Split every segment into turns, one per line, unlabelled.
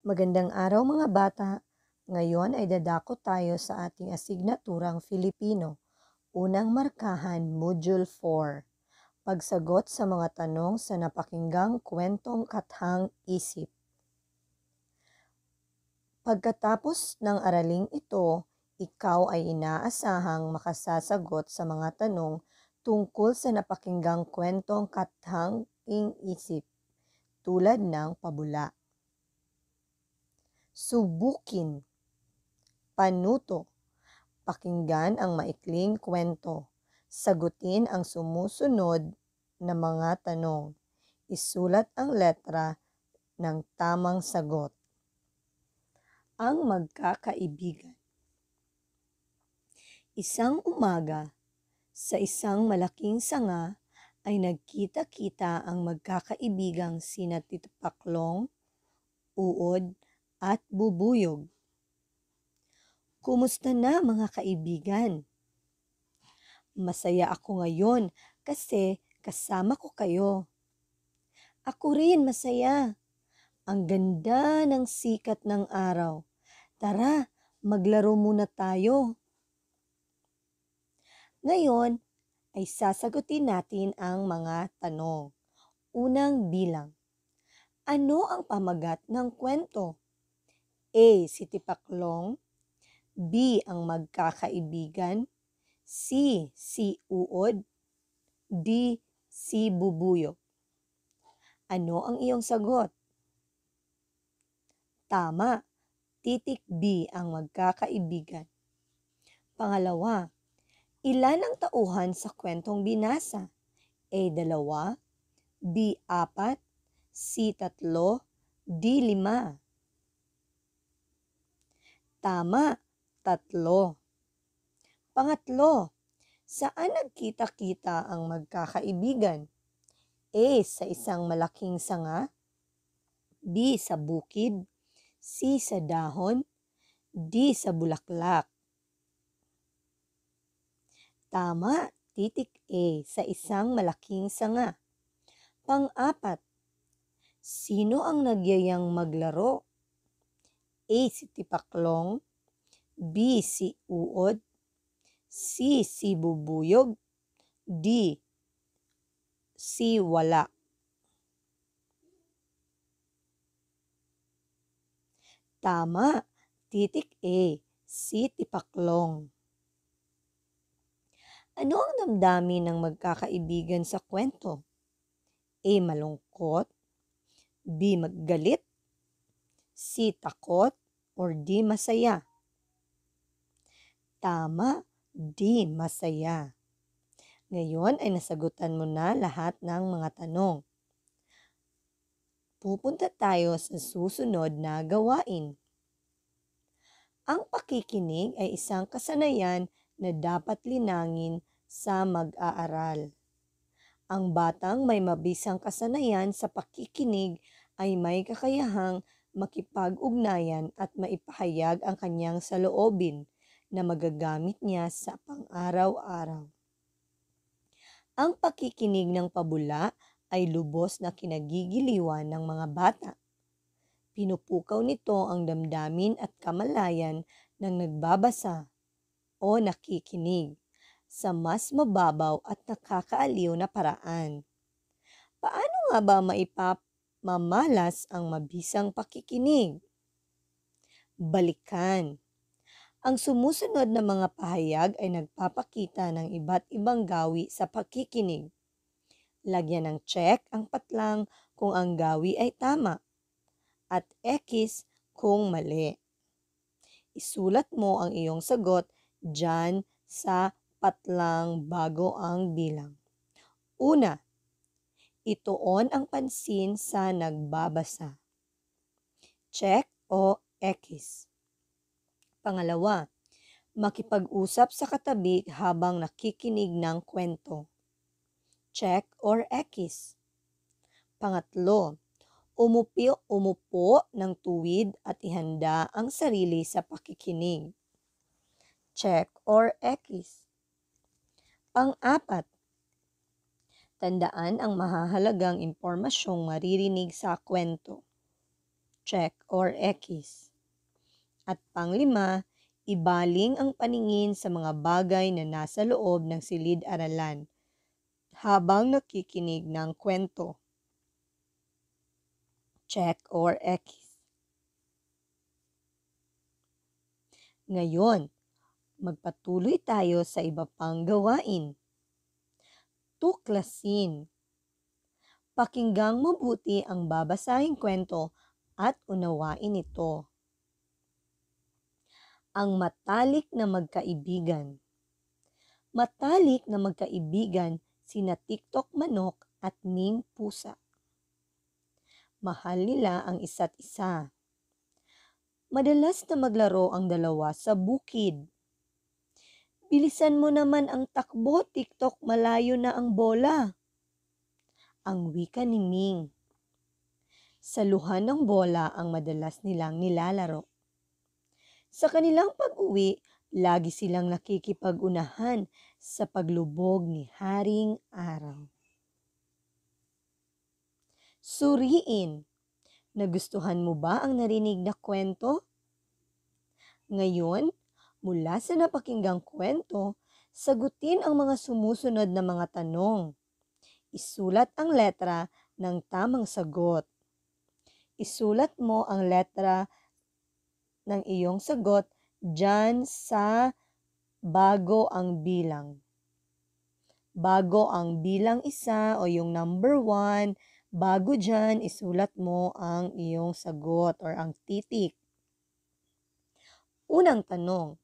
Magandang araw mga bata. Ngayon ay dadako tayo sa ating asignaturang Filipino. Unang markahan, Module 4. Pagsagot sa mga tanong sa napakinggang kwentong kathang isip. Pagkatapos ng araling ito, ikaw ay inaasahang makasasagot sa mga tanong tungkol sa napakinggang kwentong kathang isip tulad ng pabula subukin, panuto, pakinggan ang maikling kwento, sagutin ang sumusunod na mga tanong, isulat ang letra ng tamang sagot. Ang magkakaibigan Isang umaga, sa isang malaking sanga, ay nagkita-kita ang magkakaibigang sina Tito Paklong, Uod, at bubuyog. Kumusta na mga kaibigan? Masaya ako ngayon kasi kasama ko kayo. Ako rin masaya. Ang ganda ng sikat ng araw. Tara, maglaro muna tayo. Ngayon ay sasagutin natin ang mga tanong. Unang bilang. Ano ang pamagat ng kwento? A. Si Tipaklong B. Ang magkakaibigan C. Si Uod D. Si Bubuyog Ano ang iyong sagot? Tama, titik B ang magkakaibigan. Pangalawa, ilan ang tauhan sa kwentong binasa? A. Dalawa, B. Apat, C. Tatlo, D. Lima. Tama, tatlo. Pangatlo, saan nagkita-kita ang magkakaibigan? A. Sa isang malaking sanga. B. Sa bukid. C. Sa dahon. D. Sa bulaklak. Tama, titik A sa isang malaking sanga. Pang-apat, sino ang nagyayang maglaro? A. Si tipaklong. B. Si uod. C. Si bubuyog. D. Si wala. Tama. Titik A. Si tipaklong. Ano ang damdamin ng magkakaibigan sa kwento? A. Malungkot. B. Maggalit si takot or di masaya. Tama, di masaya. Ngayon ay nasagutan mo na lahat ng mga tanong. Pupunta tayo sa susunod na gawain. Ang pakikinig ay isang kasanayan na dapat linangin sa mag-aaral. Ang batang may mabisang kasanayan sa pakikinig ay may kakayahang makipag-ugnayan at maipahayag ang kanyang saloobin na magagamit niya sa pang-araw-araw. Ang pakikinig ng pabula ay lubos na kinagigiliwan ng mga bata. Pinupukaw nito ang damdamin at kamalayan ng nagbabasa o nakikinig sa mas mababaw at nakakaaliw na paraan. Paano nga ba maipap mamalas ang mabisang pakikinig. Balikan. Ang sumusunod na mga pahayag ay nagpapakita ng iba't ibang gawi sa pakikinig. Lagyan ng check ang patlang kung ang gawi ay tama at X kung mali. Isulat mo ang iyong sagot dyan sa patlang bago ang bilang. Una, Ituon ang pansin sa nagbabasa. Check o X. Pangalawa, makipag-usap sa katabi habang nakikinig ng kwento. Check or X. Pangatlo, umupo, umupo ng tuwid at ihanda ang sarili sa pakikinig. Check or X. Pang-apat, Tandaan ang mahahalagang impormasyong maririnig sa kwento. Check or X. At panglima, ibaling ang paningin sa mga bagay na nasa loob ng silid-aralan habang nakikinig ng kwento. Check or X. Ngayon, magpatuloy tayo sa iba pang gawain tuklasin. Pakinggang mabuti ang babasahing kwento at unawain ito. Ang matalik na magkaibigan Matalik na magkaibigan sina TikTok Manok at Ning Pusa. Mahal nila ang isa't isa. Madalas na maglaro ang dalawa sa bukid Bilisan mo naman ang takbo, TikTok, malayo na ang bola. Ang wika ni Ming. Saluhan ng bola ang madalas nilang nilalaro. Sa kanilang pag-uwi, lagi silang nakikipag-unahan sa paglubog ni Haring Araw. Suriin. Nagustuhan mo ba ang narinig na kwento? Ngayon, Mula sa napakinggang kwento, sagutin ang mga sumusunod na mga tanong. Isulat ang letra ng tamang sagot. Isulat mo ang letra ng iyong sagot dyan sa bago ang bilang. Bago ang bilang isa o yung number one, bago dyan isulat mo ang iyong sagot or ang titik. Unang tanong,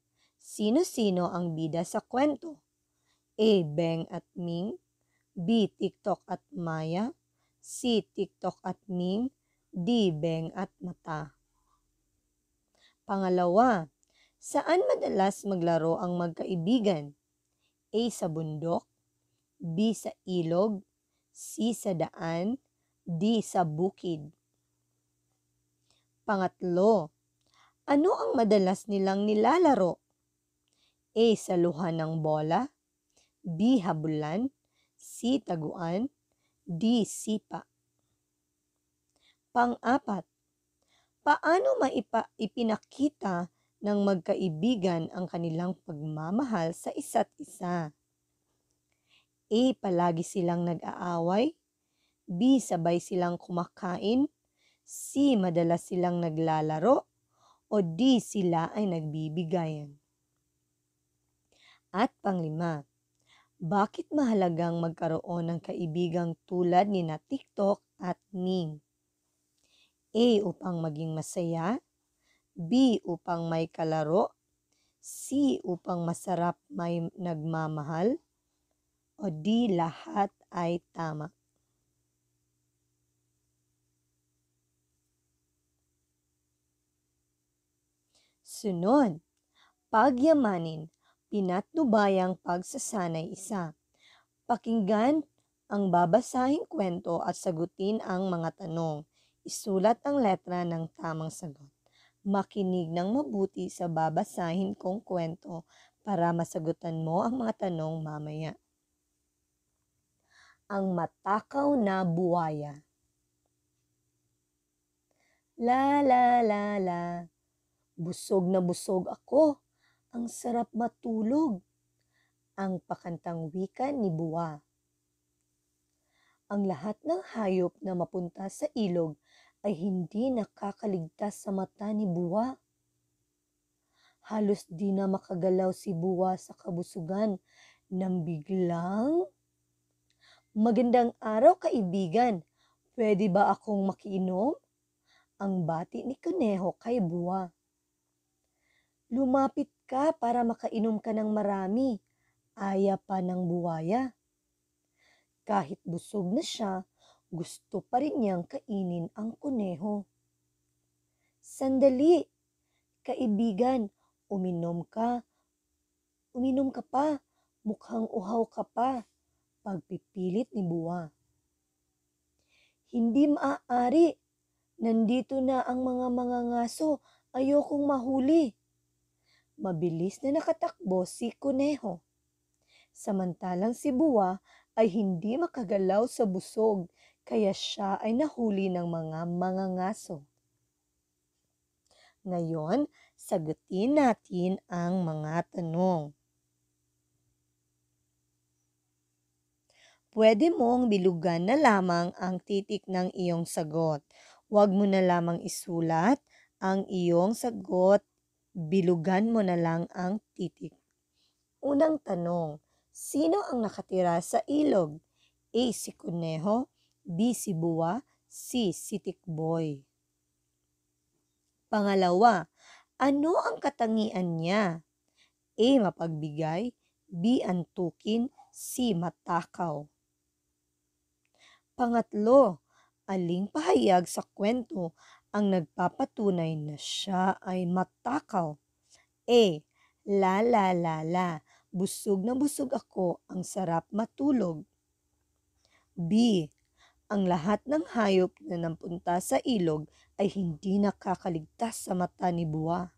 Sino-sino ang bida sa kwento? A. Beng at Ming B. TikTok at Maya C. TikTok at Ming D. Beng at Mata Pangalawa, saan madalas maglaro ang magkaibigan? A. Sa bundok B. Sa ilog C. Sa daan D. Sa bukid Pangatlo, ano ang madalas nilang nilalaro? A. Saluhan ng bola B. Habulan C. Taguan D. Sipa Pang-apat, paano maipa- ng magkaibigan ang kanilang pagmamahal sa isa't isa? A. Palagi silang nag-aaway B. Sabay silang kumakain C. Madalas silang naglalaro o D. Sila ay nagbibigayan. At panglima, bakit mahalagang magkaroon ng kaibigang tulad ni na TikTok at Ming? A. Upang maging masaya. B. Upang may kalaro. C. Upang masarap may nagmamahal. O D. Lahat ay tama. Sunod, pagyamanin tinatnubayang pagsasanay isa. Pakinggan ang babasahing kwento at sagutin ang mga tanong. Isulat ang letra ng tamang sagot. Makinig ng mabuti sa babasahin kong kwento para masagutan mo ang mga tanong mamaya. Ang matakaw na buwaya. La la la la. Busog na busog ako ang sarap matulog. Ang pakantang wika ni Buwa. Ang lahat ng hayop na mapunta sa ilog ay hindi nakakaligtas sa mata ni Buwa. Halos di na makagalaw si Buwa sa kabusugan nang biglang... Magandang araw kaibigan, pwede ba akong makiinom? Ang bati ni Kuneho kay Buwa. Lumapit ka para makainom ka ng marami, aya pa ng buwaya. Kahit busog na siya, gusto pa rin niyang kainin ang kuneho. Sandali, kaibigan, uminom ka. Uminom ka pa, mukhang uhaw ka pa, pagpipilit ni Buwa. Hindi maaari, nandito na ang mga mga ngaso, ayokong mahuli. Mabilis na nakatakbo si Kuneho. Samantalang si Buwa ay hindi makagalaw sa busog kaya siya ay nahuli ng mga mangangaso. Ngayon, sagutin natin ang mga tanong. Pwede mong bilugan na lamang ang titik ng iyong sagot. Huwag mo na lamang isulat ang iyong sagot bilugan mo na lang ang titik. Unang tanong, sino ang nakatira sa ilog? A. Si Kuneho, B. Si Buwa, C. Si Tikboy. Pangalawa, ano ang katangian niya? A. Mapagbigay, B. Antukin, C. Matakaw. Pangatlo, aling pahayag sa kwento ang nagpapatunay na siya ay matakaw. A. La la la la, busog na busog ako, ang sarap matulog. B. Ang lahat ng hayop na nampunta sa ilog ay hindi nakakaligtas sa mata ni Buwa.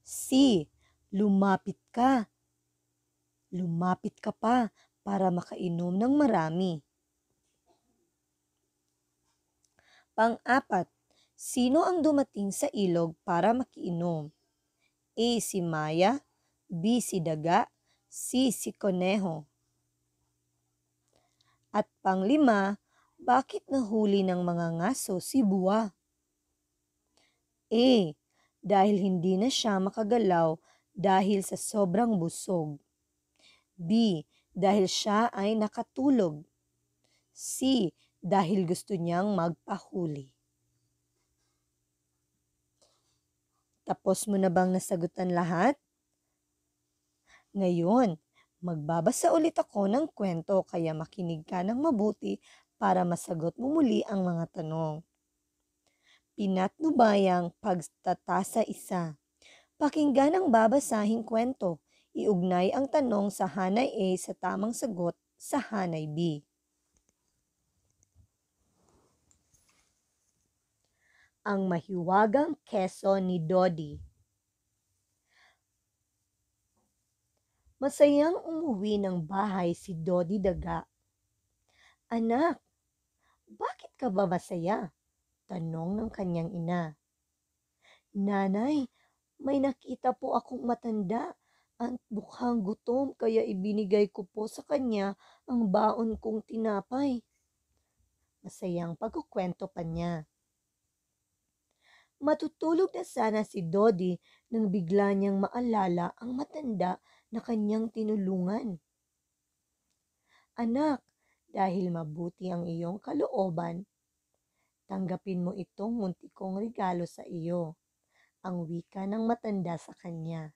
C. Lumapit ka. Lumapit ka pa para makainom ng marami. Pang-apat, sino ang dumating sa ilog para makiinom? A. Si Maya, B. Si Daga, C. Si Conejo. At pang panglima, bakit nahuli ng mga ngaso si Buwa? A. Dahil hindi na siya makagalaw dahil sa sobrang busog. B. Dahil siya ay nakatulog. C dahil gusto niyang magpahuli. Tapos mo na bang nasagutan lahat? Ngayon, magbabasa ulit ako ng kwento kaya makinig ka ng mabuti para masagot mo muli ang mga tanong. Pinatnubayang pagtatasa isa. Pakinggan ang babasahing kwento. Iugnay ang tanong sa hanay A sa tamang sagot sa hanay B. ang mahiwagang keso ni Dodi. Masayang umuwi ng bahay si Dodi Daga. Anak, bakit ka ba masaya? Tanong ng kanyang ina. Nanay, may nakita po akong matanda ang bukhang gutom kaya ibinigay ko po sa kanya ang baon kong tinapay. Masayang pagkukwento pa niya. Matutulog na sana si Dodi nang bigla niyang maalala ang matanda na kanyang tinulungan. Anak, dahil mabuti ang iyong kalooban, tanggapin mo itong munti kong regalo sa iyo, ang wika ng matanda sa kanya.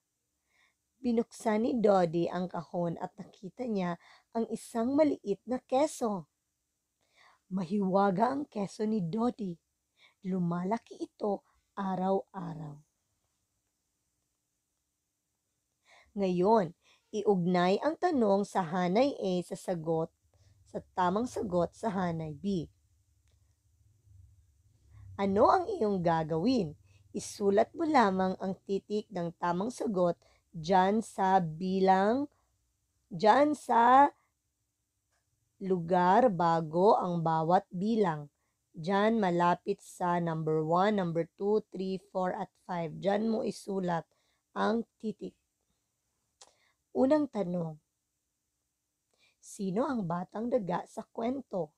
Binuksan ni Dodi ang kahon at nakita niya ang isang maliit na keso. Mahiwaga ang keso ni Dodi. Lumalaki ito araw-araw. Ngayon, iugnay ang tanong sa hanay A sa sagot sa tamang sagot sa hanay B. Ano ang iyong gagawin? Isulat mo lamang ang titik ng tamang sagot dyan sa bilang dyan sa lugar bago ang bawat bilang. Diyan malapit sa number 1, number 2, 3, 4 at 5. Diyan mo isulat ang titik. Unang tanong. Sino ang batang daga sa kwento?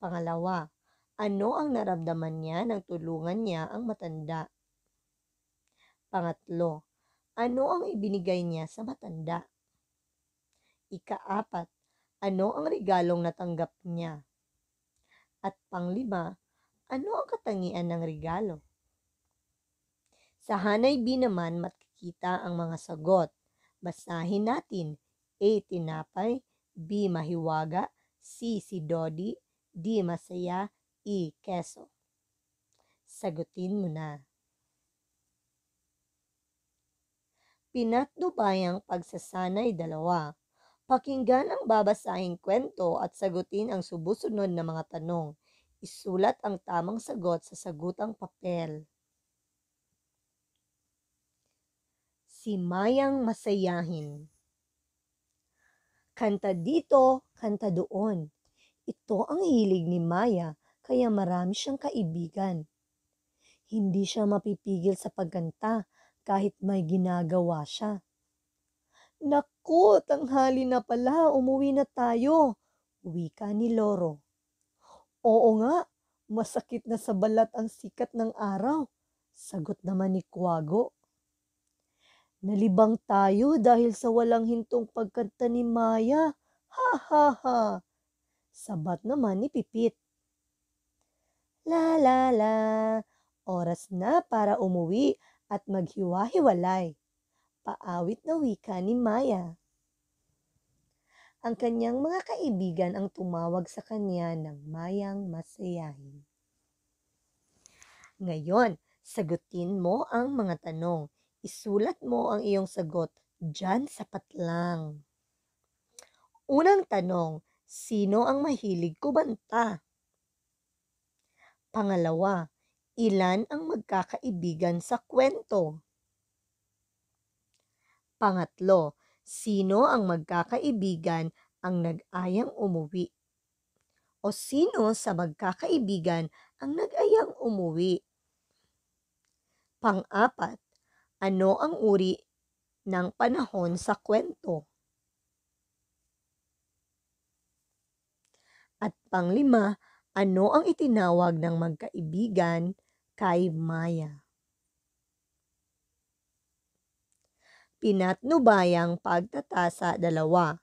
Pangalawa, ano ang naramdaman niya nang tulungan niya ang matanda? Pangatlo, ano ang ibinigay niya sa matanda? Ikaapat, ano ang regalong natanggap niya? At panglima, ano ang katangian ng regalo? Sa Hanay B naman makikita ang mga sagot. Basahin natin. A. Tinapay. B. Mahiwaga. C. Si Dodi. D. Masaya. E. Keso. Sagutin mo na. Pinatnubay ang pagsasanay dalawa. Pakinggan ang babasahing kwento at sagutin ang subusunod na mga tanong. Isulat ang tamang sagot sa sagutang papel. Si Mayang Masayahin Kanta dito, kanta doon. Ito ang hilig ni Maya kaya marami siyang kaibigan. Hindi siya mapipigil sa pagkanta kahit may ginagawa siya Naku, tanghali na pala, umuwi na tayo. Wika ni Loro. Oo nga, masakit na sa balat ang sikat ng araw. Sagot naman ni Kwago. Nalibang tayo dahil sa walang hintong pagkanta ni Maya. Ha ha ha. Sabat naman ni Pipit. La la la, oras na para umuwi at maghiwa-hiwalay paawit na wika ni Maya. Ang kanyang mga kaibigan ang tumawag sa kanya ng mayang masayahin. Ngayon, sagutin mo ang mga tanong. Isulat mo ang iyong sagot. Diyan sapat lang. Unang tanong, sino ang mahilig kumanta? Pangalawa, ilan ang magkakaibigan sa kwento? Pangatlo, sino ang magkakaibigan ang nag-ayang umuwi? O sino sa magkakaibigan ang nag-ayang umuwi? Pang-apat, ano ang uri ng panahon sa kwento? At panglima, ano ang itinawag ng magkaibigan kay Maya? Pinatnubayang pagtatasa dalawa.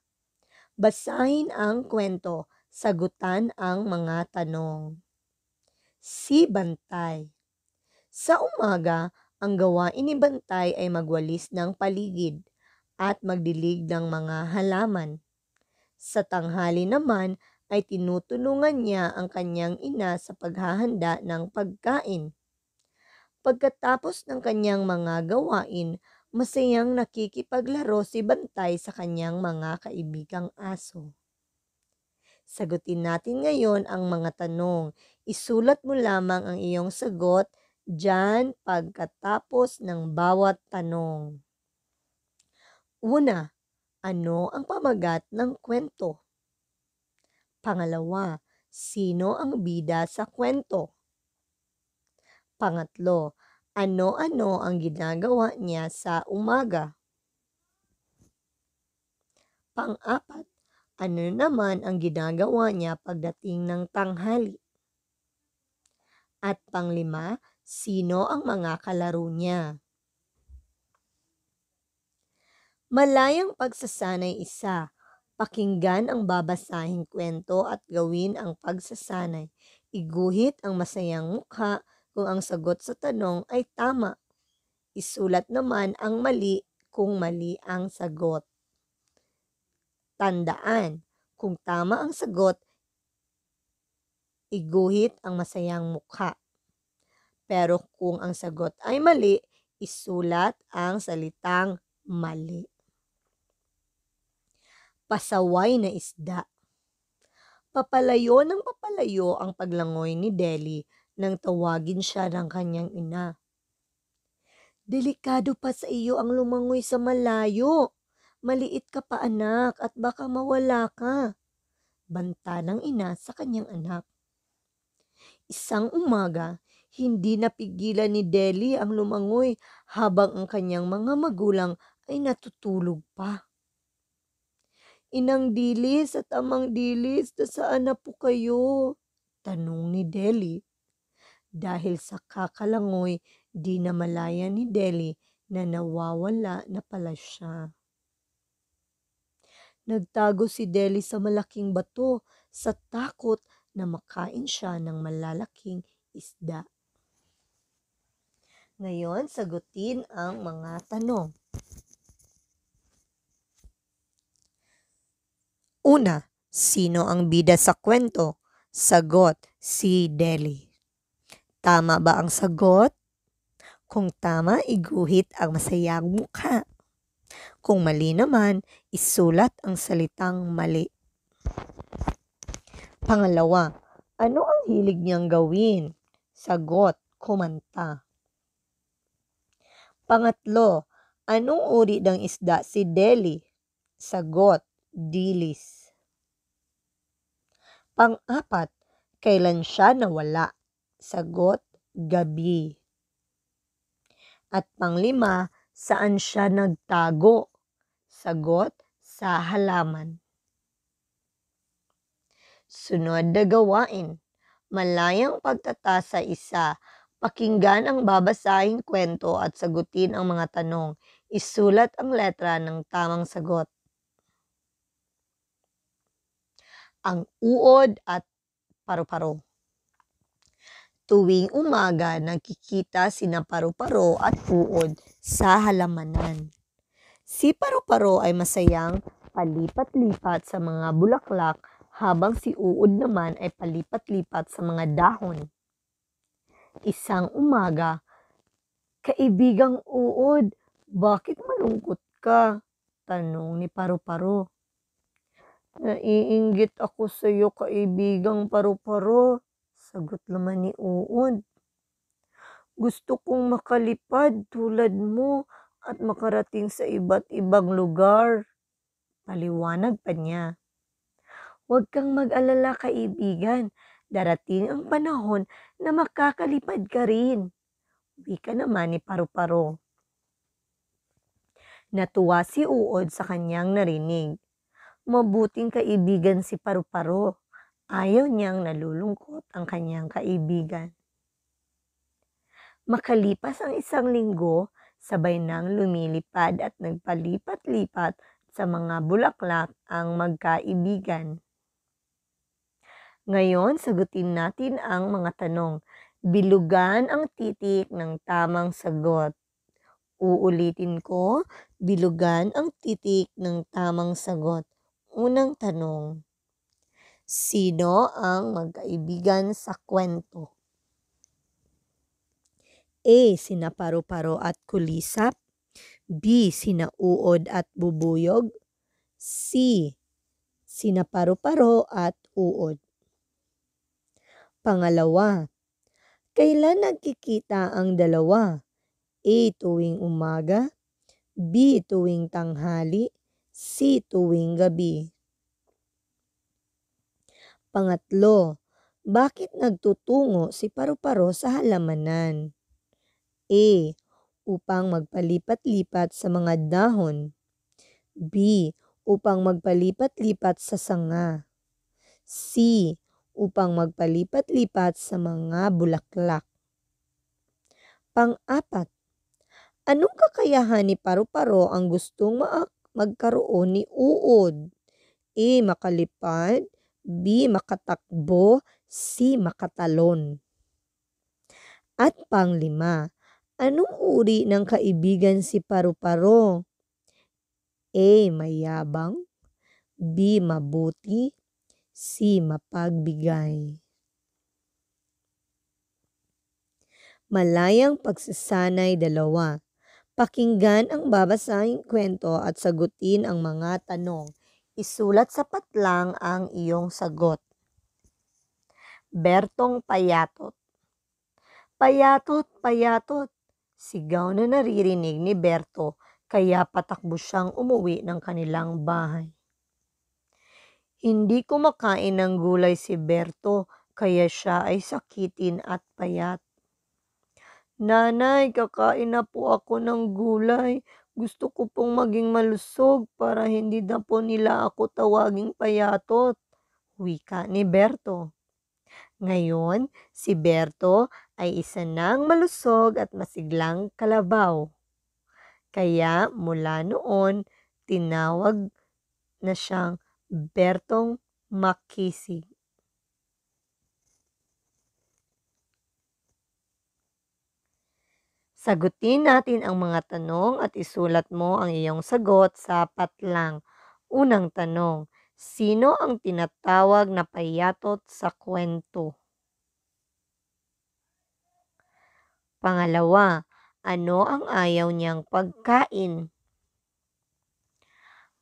Basahin ang kwento, sagutan ang mga tanong. Si Bantay Sa umaga, ang gawain ni Bantay ay magwalis ng paligid at magdilig ng mga halaman. Sa tanghali naman ay tinutulungan niya ang kanyang ina sa paghahanda ng pagkain. Pagkatapos ng kanyang mga gawain masayang nakikipaglaro si Bantay sa kanyang mga kaibigang aso. Sagutin natin ngayon ang mga tanong. Isulat mo lamang ang iyong sagot dyan pagkatapos ng bawat tanong. Una, ano ang pamagat ng kwento? Pangalawa, sino ang bida sa kwento? Pangatlo, ano-ano ang ginagawa niya sa umaga. Pang-apat, ano naman ang ginagawa niya pagdating ng tanghali? At panglima, sino ang mga kalaro niya? Malayang pagsasanay isa. Pakinggan ang babasahing kwento at gawin ang pagsasanay. Iguhit ang masayang mukha kung ang sagot sa tanong ay tama. Isulat naman ang mali kung mali ang sagot. Tandaan, kung tama ang sagot, iguhit ang masayang mukha. Pero kung ang sagot ay mali, isulat ang salitang mali. Pasaway na isda. Papalayo ng papalayo ang paglangoy ni Deli nang tawagin siya ng kanyang ina. Delikado pa sa iyo ang lumangoy sa malayo. Maliit ka pa anak at baka mawala ka. Banta ng ina sa kanyang anak. Isang umaga, hindi napigilan ni Deli ang lumangoy habang ang kanyang mga magulang ay natutulog pa. Inang Dilis at Amang Dilis, nasaan na po kayo? Tanong ni Deli dahil sa kakalangoy, di na malaya ni Deli na nawawala na pala siya. Nagtago si Deli sa malaking bato sa takot na makain siya ng malalaking isda. Ngayon, sagutin ang mga tanong. Una, sino ang bida sa kwento? Sagot, si Deli. Tama ba ang sagot? Kung tama, iguhit ang masayang mukha. Kung mali naman, isulat ang salitang mali. Pangalawa, ano ang hilig niyang gawin? Sagot, kumanta. Pangatlo, anong uri ng isda si Deli? Sagot, dilis. Pang-apat, kailan siya nawala? Sagot, gabi. At panglima, saan siya nagtago? Sagot, sa halaman. Sunod na gawain. Malayang pagtatasa isa. Pakinggan ang babasahing kwento at sagutin ang mga tanong. Isulat ang letra ng tamang sagot. Ang uod at paru-paro tuwing umaga nakikita si paru-paro at puod sa halamanan. Si paru-paro ay masayang palipat-lipat sa mga bulaklak habang si uod naman ay palipat-lipat sa mga dahon. Isang umaga, Kaibigang uod, bakit malungkot ka? Tanong ni paru-paro. Naiingit ako sa iyo, kaibigang paru-paro. Sagot naman ni Uod. Gusto kong makalipad tulad mo at makarating sa iba't ibang lugar. Paliwanag pa niya. Huwag kang mag-alala kaibigan. Darating ang panahon na makakalipad ka rin. Wika naman ni Paru-Paro. Natuwa si Uod sa kanyang narinig. Mabuting kaibigan si Paru-Paro Ayaw niyang nalulungkot ang kanyang kaibigan. Makalipas ang isang linggo, sabay nang lumilipad at nagpalipat-lipat sa mga bulaklak ang magkaibigan. Ngayon, sagutin natin ang mga tanong. Bilugan ang titik ng tamang sagot. Uulitin ko, bilugan ang titik ng tamang sagot. Unang tanong. Sino ang magkaibigan sa kwento? A. Sina paru-paro at kulisap. B. Sina uod at bubuyog. C. Sina paru-paro at uod. Pangalawa, kailan nagkikita ang dalawa? A. Tuwing umaga. B. Tuwing tanghali. C. Tuwing gabi. Pangatlo, bakit nagtutungo si paru-paro sa halamanan? A. Upang magpalipat-lipat sa mga dahon. B. Upang magpalipat-lipat sa sanga. C. Upang magpalipat-lipat sa mga bulaklak. Pang-apat, anong kakayahan ni paru-paro ang gustong magkaroon ni uod? A. Makalipad. B. Makatakbo. C. Makatalon. At panglima, anong uri ng kaibigan si Paru-Paro? A. Mayabang. B. Mabuti. C. Mapagbigay. Malayang pagsasanay dalawa. Pakinggan ang babasahing kwento at sagutin ang mga tanong. Isulat sapat lang ang iyong sagot. Bertong payatot. Payatot, payatot. Sigaw na naririnig ni Berto kaya patakbo siyang umuwi ng kanilang bahay. Hindi kumakain ng gulay si Berto kaya siya ay sakitin at payat. Nanay, kakain na po ako ng gulay. Gusto ko pong maging malusog para hindi na po nila ako tawaging payatot. Wika ni Berto. Ngayon, si Berto ay isa ng malusog at masiglang kalabaw. Kaya mula noon, tinawag na siyang Bertong Makisig. Sagutin natin ang mga tanong at isulat mo ang iyong sagot sa patlang. Unang tanong, sino ang tinatawag na payatot sa kwento? Pangalawa, ano ang ayaw niyang pagkain?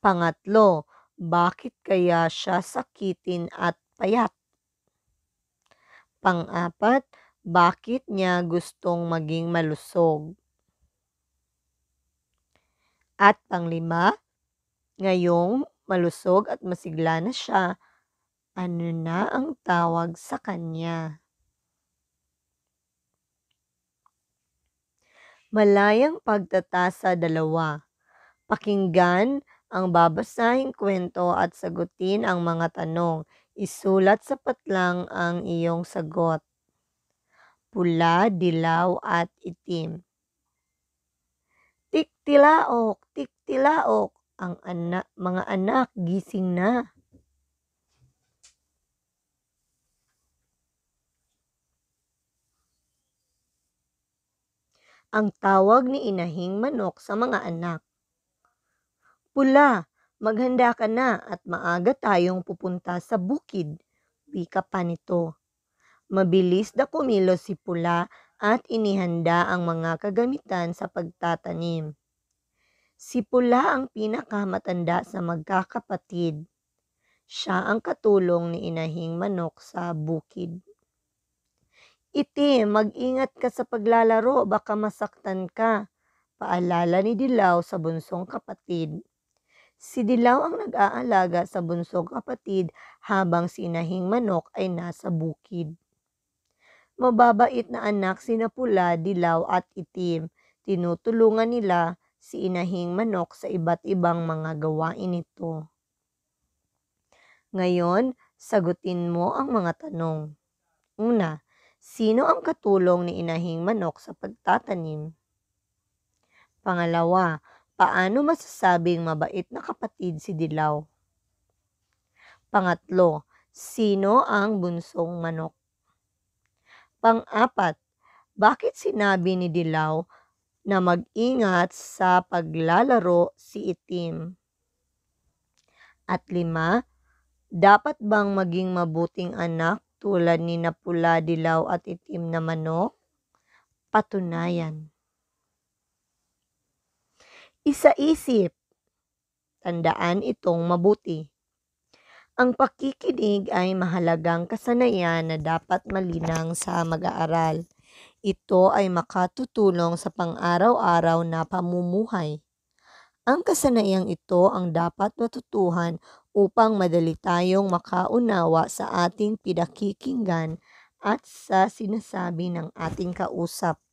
Pangatlo, bakit kaya siya sakitin at payat? Pangapat, bakit niya gustong maging malusog? At panglima, ngayong malusog at masigla na siya, ano na ang tawag sa kanya? Malayang pagtatasa dalawa. Pakinggan ang babasahing kwento at sagutin ang mga tanong. Isulat sa patlang ang iyong sagot pula, dilaw at itim. Tiktilaok, tiktilaok, ang anak, mga anak gising na. Ang tawag ni inahing manok sa mga anak. Pula, maghanda ka na at maaga tayong pupunta sa bukid. Wika pa nito. Mabilis na kumilos si Pula at inihanda ang mga kagamitan sa pagtatanim. Si Pula ang pinakamatanda sa magkakapatid. Siya ang katulong ni Inahing Manok sa bukid. Iti, mag-ingat ka sa paglalaro, baka masaktan ka. Paalala ni Dilaw sa bunsong kapatid. Si Dilaw ang nag-aalaga sa bunsong kapatid habang si Inahing Manok ay nasa bukid mababait na anak sina pula, dilaw at itim. Tinutulungan nila si inahing manok sa iba't ibang mga gawain nito. Ngayon, sagutin mo ang mga tanong. Una, sino ang katulong ni inahing manok sa pagtatanim? Pangalawa, paano masasabing mabait na kapatid si Dilaw? Pangatlo, sino ang bunsong manok? Pang-apat, bakit sinabi ni Dilaw na mag-ingat sa paglalaro si Itim? At lima, dapat bang maging mabuting anak tulad ni Napula, Dilaw at Itim na Manok? Patunayan. Isa-isip. Tandaan itong mabuti. Ang pakikinig ay mahalagang kasanayan na dapat malinang sa mag-aaral. Ito ay makatutulong sa pang-araw-araw na pamumuhay. Ang kasanayang ito ang dapat matutuhan upang madali tayong makaunawa sa ating pinakikinggan at sa sinasabi ng ating kausap.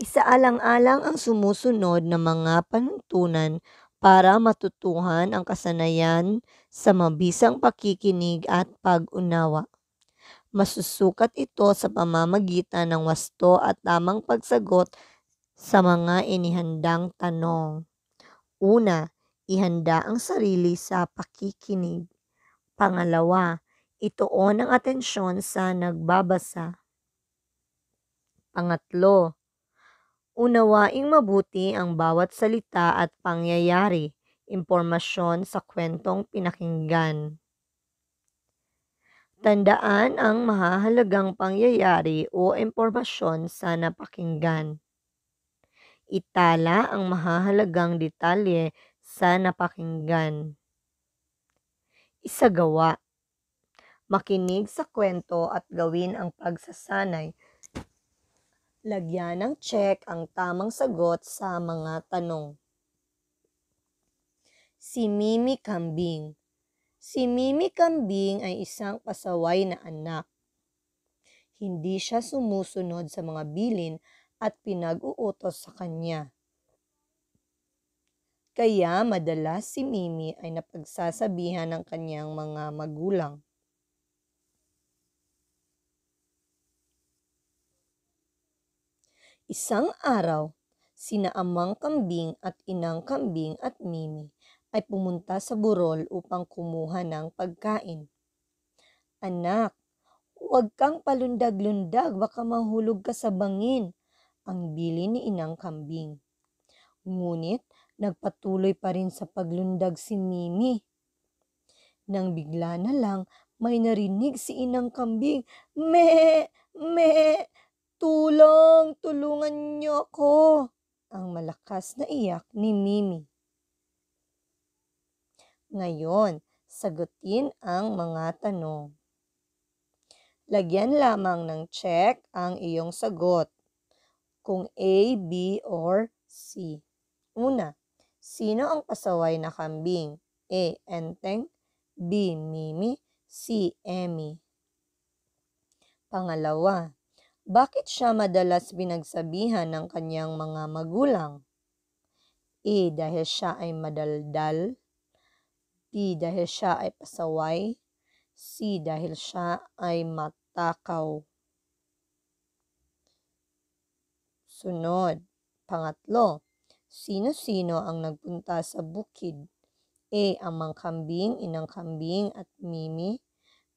Isaalang-alang ang sumusunod na mga panuntunan para matutuhan ang kasanayan sa mabisang pakikinig at pag-unawa. Masusukat ito sa pamamagitan ng wasto at tamang pagsagot sa mga inihandang tanong. Una, ihanda ang sarili sa pakikinig. Pangalawa, ituon ang atensyon sa nagbabasa. Pangatlo, Unawaing mabuti ang bawat salita at pangyayari, impormasyon sa kwentong pinakinggan. Tandaan ang mahahalagang pangyayari o impormasyon sa napakinggan. Itala ang mahahalagang detalye sa napakinggan. Isagawa. Makinig sa kwento at gawin ang pagsasanay Lagyan ng check ang tamang sagot sa mga tanong. Si Mimi Kambing Si Mimi Kambing ay isang pasaway na anak. Hindi siya sumusunod sa mga bilin at pinag-uutos sa kanya. Kaya madalas si Mimi ay napagsasabihan ng kanyang mga magulang. Isang araw, sina amang kambing at inang kambing at Mimi ay pumunta sa burol upang kumuha ng pagkain. Anak, huwag kang palundag-lundag baka mahulog ka sa bangin, ang bili ni inang kambing. Ngunit nagpatuloy pa rin sa paglundag si Mimi. Nang bigla na lang may narinig si inang kambing, me, me, Tulong! Tulungan niyo ako! Ang malakas na iyak ni Mimi. Ngayon, sagutin ang mga tanong. Lagyan lamang ng check ang iyong sagot kung A, B, or C. Una, sino ang pasaway na kambing? A. Enteng B. Mimi C. Emmy Pangalawa, bakit siya madalas binagsabihan ng kanyang mga magulang? A. Dahil siya ay madaldal. B. Dahil siya ay pasaway. C. Dahil siya ay matakaw. Sunod. Pangatlo. Sino-sino ang nagpunta sa bukid? A. Amang kambing, inang kambing at Mimi.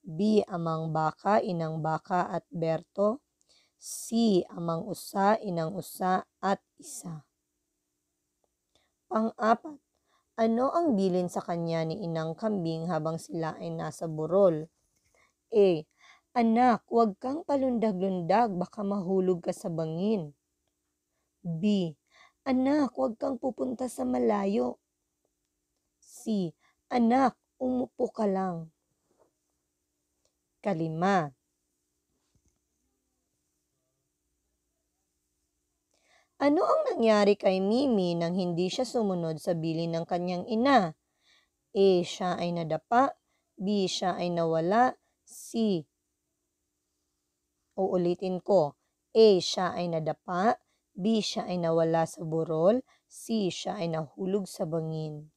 B. Amang baka, inang baka at Berto si amang usa, inang usa, at isa. Pang-apat, ano ang bilin sa kanya ni inang kambing habang sila ay nasa burol? A. Anak, huwag kang palundag-lundag, baka mahulog ka sa bangin. B. Anak, huwag kang pupunta sa malayo. C. Anak, umupo ka lang. Kalima, Ano ang nangyari kay Mimi nang hindi siya sumunod sa bilin ng kanyang ina? A. Siya ay nadapa. B. Siya ay nawala. C. Uulitin ko. A. Siya ay nadapa. B. Siya ay nawala sa burol. C. Siya ay nahulog sa bangin.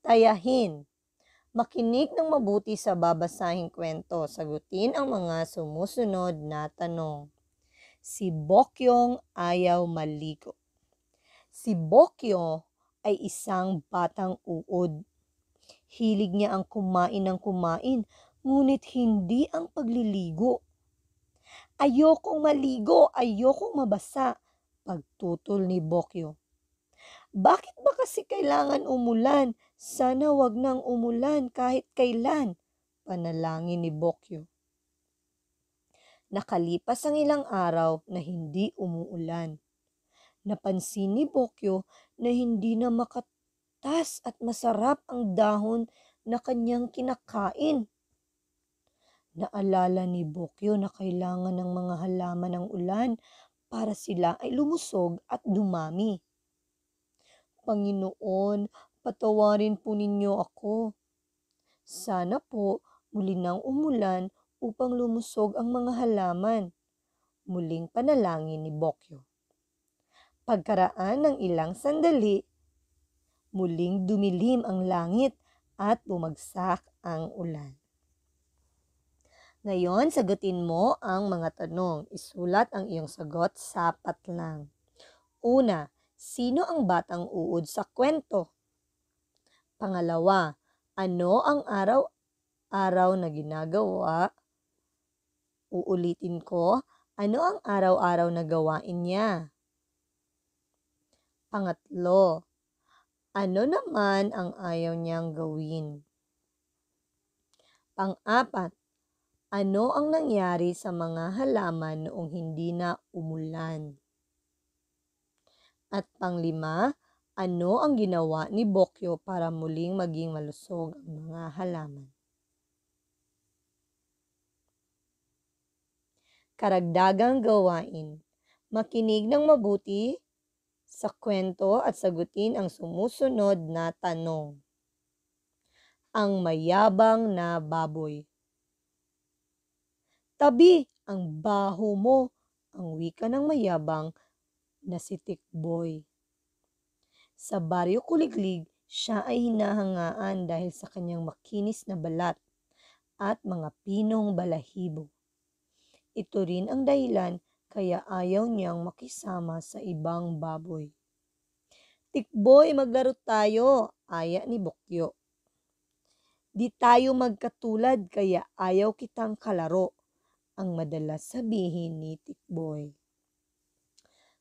Tayahin. Makinig ng mabuti sa babasahing kwento. Sagutin ang mga sumusunod na tanong. Si Bokyong ayaw maligo. Si Bokyo ay isang batang uod. Hilig niya ang kumain ng kumain, ngunit hindi ang pagliligo. Ayokong maligo, ayokong mabasa, pagtutol ni Bokyo. Bakit ba kasi kailangan umulan? Sana wag nang umulan kahit kailan, panalangin ni Bokyo. Nakalipas ang ilang araw na hindi umuulan. Napansin ni Bokyo na hindi na makatas at masarap ang dahon na kanyang kinakain. Naalala ni Bokyo na kailangan ng mga halaman ng ulan para sila ay lumusog at dumami. Panginoon, patawarin po ninyo ako. Sana po muli nang umulan upang lumusog ang mga halaman. Muling panalangin ni Bokyo. Pagkaraan ng ilang sandali, muling dumilim ang langit at bumagsak ang ulan. Ngayon, sagutin mo ang mga tanong. Isulat ang iyong sagot, sapat lang. Una, sino ang batang uod sa kwento? Pangalawa, ano ang araw-araw na ginagawa? Uulitin ko, ano ang araw-araw na gawain niya? Pangatlo, ano naman ang ayaw niyang gawin? Pang-apat, ano ang nangyari sa mga halaman noong hindi na umulan? At panglima, ano ang ginawa ni Bokyo para muling maging malusog ang mga halaman. Karagdagang gawain. Makinig ng mabuti sa kwento at sagutin ang sumusunod na tanong. Ang mayabang na baboy. Tabi, ang baho mo, ang wika ng mayabang na si Tikboy. Sa baryo kuliglig, siya ay hinahangaan dahil sa kanyang makinis na balat at mga pinong balahibo. Ito rin ang dahilan kaya ayaw niyang makisama sa ibang baboy. Tikboy, eh, maglaro tayo, aya ni Bokyo. Di tayo magkatulad kaya ayaw kitang kalaro, ang madalas sabihin ni Tikboy.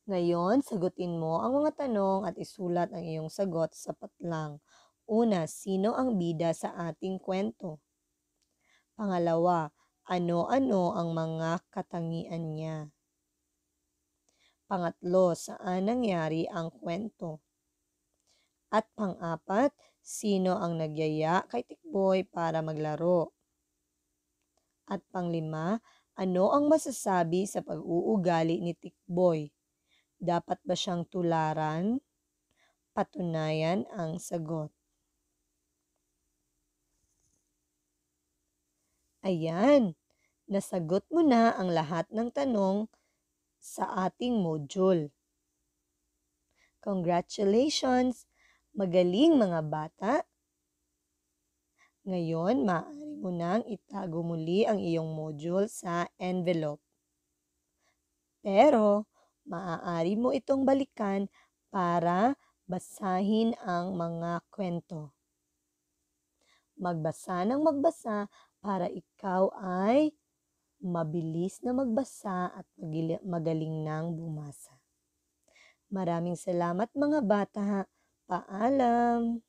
Ngayon, sagutin mo ang mga tanong at isulat ang iyong sagot sa patlang. Una, sino ang bida sa ating kwento? Pangalawa, ano-ano ang mga katangian niya? Pangatlo, saan nangyari ang kwento? At pang-apat, sino ang nagyaya kay Tikboy para maglaro? At panglima, ano ang masasabi sa pag-uugali ni Tikboy? Dapat ba siyang tularan? Patunayan ang sagot. Ayan, nasagot mo na ang lahat ng tanong sa ating module. Congratulations! Magaling mga bata! Ngayon, maaari mo nang itago muli ang iyong module sa envelope. Pero, maaari mo itong balikan para basahin ang mga kwento. Magbasa ng magbasa para ikaw ay mabilis na magbasa at magaling nang bumasa. Maraming salamat mga bata. Paalam!